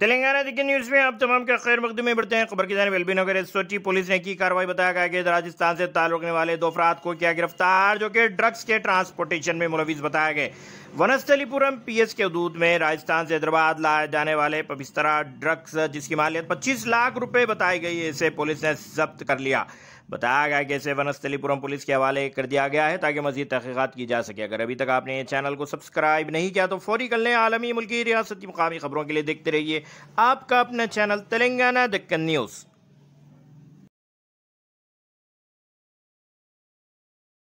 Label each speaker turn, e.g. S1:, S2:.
S1: तेलंगाना दिग्गज न्यूज में आप तमाम का खैर मुकदमे बढ़ते हैं खबर की जाने एलबी अगर सोची पुलिस ने की कार्रवाई बताया गया कि राजस्थान से ताल्लुक रखने वाले दो अफराद को किया गिरफ्तार जो कि ड्रग्स के ट्रांसपोर्टेशन में मुलविस बताया गए वनस्थलीपुरम पीएस के हदूद में राजस्थान से हैदराबाद लाए जाने वाले पबिस्तरा ड्रग्स जिसकी मालियत पच्चीस लाख रुपये बताई गई है इसे पुलिस ने जब्त कर लिया बताया गया कि इसे वनस्थलीपुरम पुलिस के हवाले कर दिया गया है ताकि मजीद तहकीकत की जा सके अगर अभी तक आपने चैनल को सब्सक्राइब नहीं किया तो फौरी कर लें आलमी मुल्की रियासती मुकामी खबरों के लिए देखते रहिए आपका अपना चैनल तेलंगाना दक्कन न्यूज़